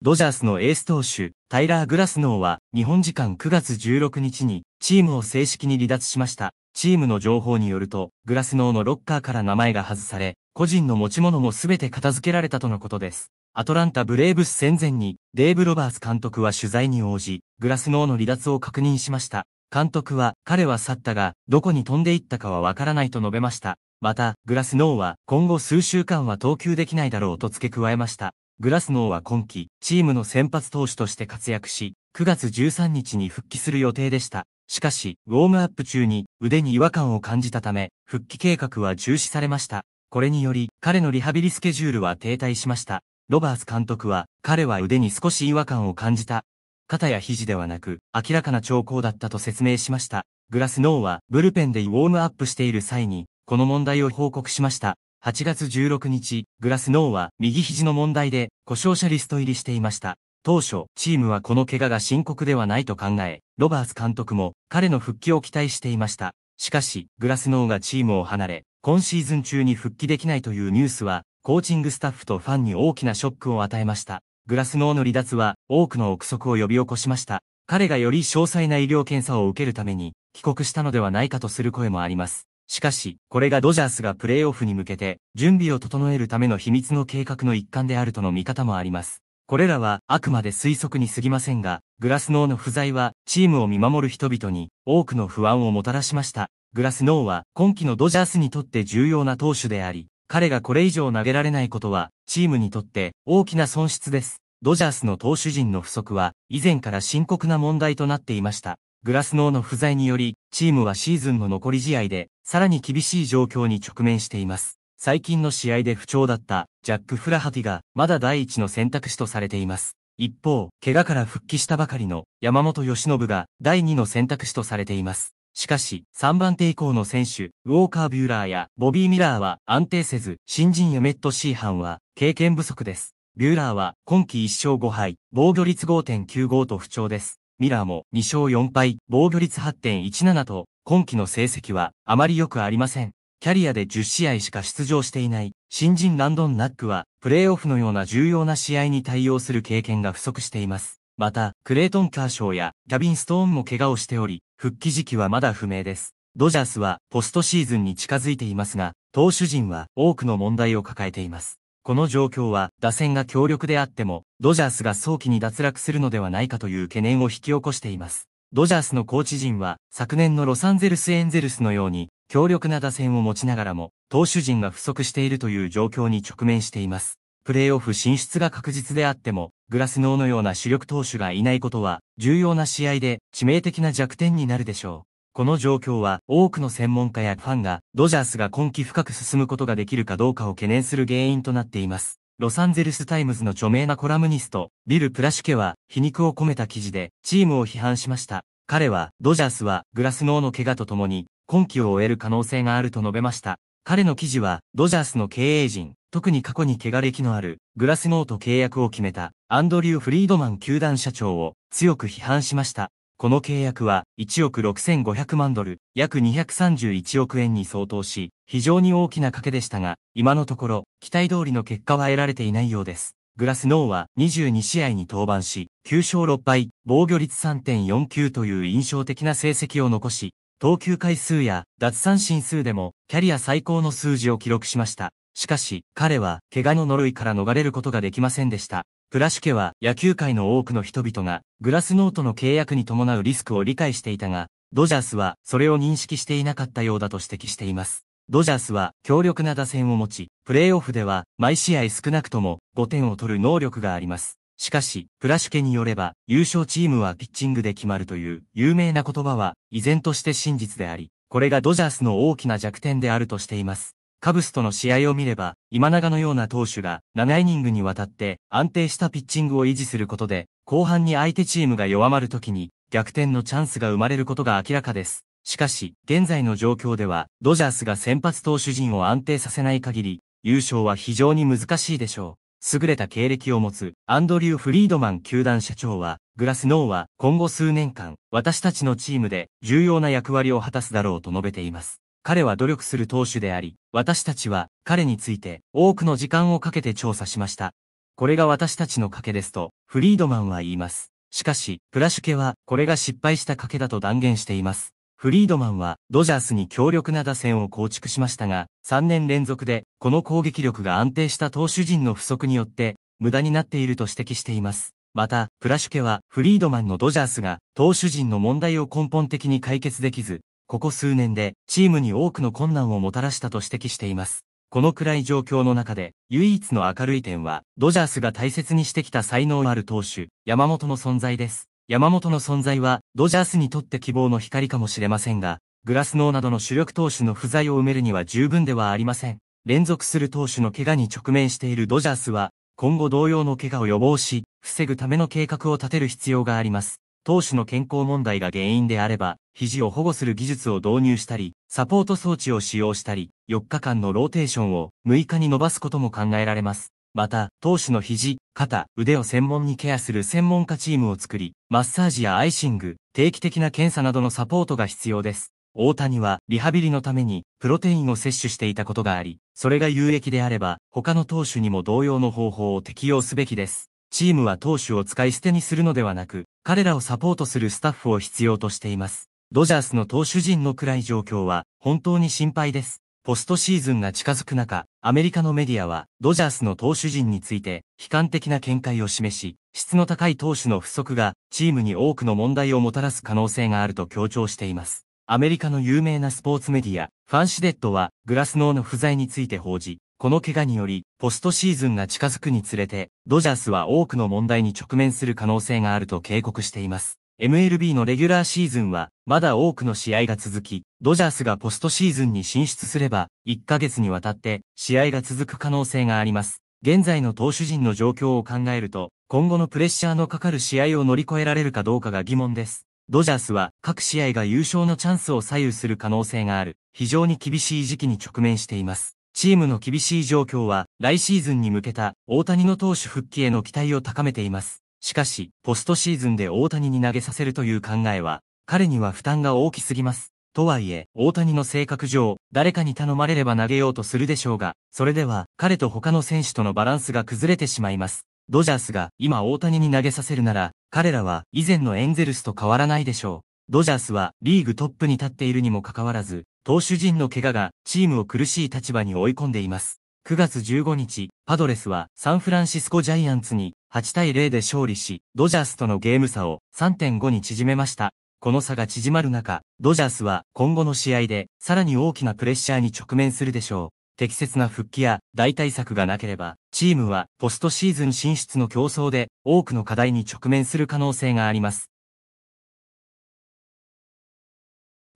ドジャースのエース投手、タイラー・グラスノーは、日本時間9月16日に、チームを正式に離脱しました。チームの情報によると、グラスノーのロッカーから名前が外され、個人の持ち物もすべて片付けられたとのことです。アトランタ・ブレーブス戦前に、デーブ・ロバース監督は取材に応じ、グラスノーの離脱を確認しました。監督は、彼は去ったが、どこに飛んでいったかはわからないと述べました。また、グラスノーは、今後数週間は投球できないだろうと付け加えました。グラスノーは今季、チームの先発投手として活躍し、9月13日に復帰する予定でした。しかし、ウォームアップ中に腕に違和感を感じたため、復帰計画は中止されました。これにより、彼のリハビリスケジュールは停滞しました。ロバース監督は、彼は腕に少し違和感を感じた。肩や肘ではなく、明らかな兆候だったと説明しました。グラスノーは、ブルペンでウォームアップしている際に、この問題を報告しました。8月16日、グラスノーは右肘の問題で故障者リスト入りしていました。当初、チームはこの怪我が深刻ではないと考え、ロバーツ監督も彼の復帰を期待していました。しかし、グラスノーがチームを離れ、今シーズン中に復帰できないというニュースは、コーチングスタッフとファンに大きなショックを与えました。グラスノーの離脱は多くの憶測を呼び起こしました。彼がより詳細な医療検査を受けるために帰国したのではないかとする声もあります。しかし、これがドジャースがプレーオフに向けて、準備を整えるための秘密の計画の一環であるとの見方もあります。これらはあくまで推測に過ぎませんが、グラスノーの不在は、チームを見守る人々に多くの不安をもたらしました。グラスノーは、今季のドジャースにとって重要な投手であり、彼がこれ以上投げられないことは、チームにとって大きな損失です。ドジャースの投手陣の不足は、以前から深刻な問題となっていました。グラスノーの不在により、チームはシーズンの残り試合でさらに厳しい状況に直面しています。最近の試合で不調だったジャック・フラハティがまだ第一の選択肢とされています。一方、怪我から復帰したばかりの山本義信が第二の選択肢とされています。しかし、3番手以降の選手、ウォーカー・ビューラーやボビー・ミラーは安定せず、新人やメット・シーハンは経験不足です。ビューラーは今季1勝5敗、防御率5.95と不調です。ミラーも2勝4敗、防御率8.17と今季の成績はあまり良くありません。キャリアで10試合しか出場していない新人ランドン・ナックは、プレーオフのような重要な試合に対応する経験が不足しています。また、クレイトン・カーショーやキャビン・ストーンも怪我をしており、復帰時期はまだ不明です。ドジャースはポストシーズンに近づいていますが、投手陣は多くの問題を抱えています。この状況は打線が強力であっても、ドジャースが早期に脱落するのではないかという懸念を引き起こしています。ドジャースのコーチ陣は昨年のロサンゼルスエンゼルスのように強力な打線を持ちながらも投手陣が不足しているという状況に直面しています。プレーオフ進出が確実であっても、グラスノーのような主力投手がいないことは、重要な試合で致命的な弱点になるでしょう。この状況は多くの専門家やファンがドジャースが今季深く進むことができるかどうかを懸念する原因となっています。ロサンゼルスタイムズの著名なコラムニスト、ビル・プラシュケは、皮肉を込めた記事で、チームを批判しました。彼は、ドジャースは、グラスノーの怪我とともに、今季を終える可能性があると述べました。彼の記事は、ドジャースの経営陣、特に過去に怪我歴のある、グラスノーと契約を決めた、アンドリュー・フリードマン球団社長を、強く批判しました。この契約は1億6500万ドル、約231億円に相当し、非常に大きな賭けでしたが、今のところ、期待通りの結果は得られていないようです。グラスノーは22試合に登板し、9勝6敗、防御率3.49という印象的な成績を残し、投球回数や奪三振数でもキャリア最高の数字を記録しました。しかし、彼は怪我の呪いから逃れることができませんでした。プラシュケは野球界の多くの人々がグラスノートの契約に伴うリスクを理解していたが、ドジャースはそれを認識していなかったようだと指摘しています。ドジャースは強力な打線を持ち、プレーオフでは毎試合少なくとも5点を取る能力があります。しかし、プラシュケによれば、優勝チームはピッチングで決まるという有名な言葉は依然として真実であり、これがドジャースの大きな弱点であるとしています。カブスとの試合を見れば、今永のような投手が7イニングにわたって安定したピッチングを維持することで、後半に相手チームが弱まるときに逆転のチャンスが生まれることが明らかです。しかし、現在の状況では、ドジャースが先発投手陣を安定させない限り、優勝は非常に難しいでしょう。優れた経歴を持つアンドリュー・フリードマン球団社長は、グラスノーは今後数年間、私たちのチームで重要な役割を果たすだろうと述べています。彼は努力する投手であり、私たちは彼について多くの時間をかけて調査しました。これが私たちの賭けですと、フリードマンは言います。しかし、プラシュケはこれが失敗した賭けだと断言しています。フリードマンはドジャースに強力な打線を構築しましたが、3年連続でこの攻撃力が安定した投手陣の不足によって無駄になっていると指摘しています。また、プラシュケはフリードマンのドジャースが投手陣の問題を根本的に解決できず、ここ数年でチームに多くの困難をもたらしたと指摘しています。この暗い状況の中で、唯一の明るい点は、ドジャースが大切にしてきた才能ある投手、山本の存在です。山本の存在は、ドジャースにとって希望の光かもしれませんが、グラスノーなどの主力投手の不在を埋めるには十分ではありません。連続する投手の怪我に直面しているドジャースは、今後同様の怪我を予防し、防ぐための計画を立てる必要があります。投手の健康問題が原因であれば、肘を保護する技術を導入したり、サポート装置を使用したり、4日間のローテーションを6日に伸ばすことも考えられます。また、投手の肘、肩、腕を専門にケアする専門家チームを作り、マッサージやアイシング、定期的な検査などのサポートが必要です。大谷はリハビリのためにプロテインを摂取していたことがあり、それが有益であれば他の投手にも同様の方法を適用すべきです。チームは投手を使い捨てにするのではなく、彼らをサポートするスタッフを必要としています。ドジャースの投手陣の暗い状況は本当に心配です。ポストシーズンが近づく中、アメリカのメディアは、ドジャースの投手陣について、悲観的な見解を示し、質の高い投手の不足が、チームに多くの問題をもたらす可能性があると強調しています。アメリカの有名なスポーツメディア、ファンシデットは、グラスノーの不在について報じ、この怪我により、ポストシーズンが近づくにつれて、ドジャースは多くの問題に直面する可能性があると警告しています。MLB のレギュラーシーズンは、まだ多くの試合が続き、ドジャースがポストシーズンに進出すれば、1ヶ月にわたって、試合が続く可能性があります。現在の投手陣の状況を考えると、今後のプレッシャーのかかる試合を乗り越えられるかどうかが疑問です。ドジャースは各試合が優勝のチャンスを左右する可能性がある、非常に厳しい時期に直面しています。チームの厳しい状況は、来シーズンに向けた大谷の投手復帰への期待を高めています。しかし、ポストシーズンで大谷に投げさせるという考えは、彼には負担が大きすぎます。とはいえ、大谷の性格上、誰かに頼まれれば投げようとするでしょうが、それでは、彼と他の選手とのバランスが崩れてしまいます。ドジャースが今大谷に投げさせるなら、彼らは以前のエンゼルスと変わらないでしょう。ドジャースはリーグトップに立っているにもかかわらず、投手陣の怪我がチームを苦しい立場に追い込んでいます。9月15日、パドレスはサンフランシスコジャイアンツに8対0で勝利し、ドジャースとのゲーム差を3.5に縮めました。この差が縮まる中、ドジャースは今後の試合でさらに大きなプレッシャーに直面するでしょう。適切な復帰や代替策がなければ、チームはポストシーズン進出の競争で多くの課題に直面する可能性があります。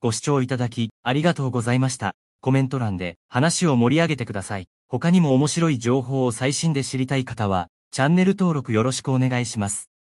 ご視聴いただき、ありがとうございました。コメント欄で話を盛り上げてください。他にも面白い情報を最新で知りたい方は、チャンネル登録よろしくお願いします。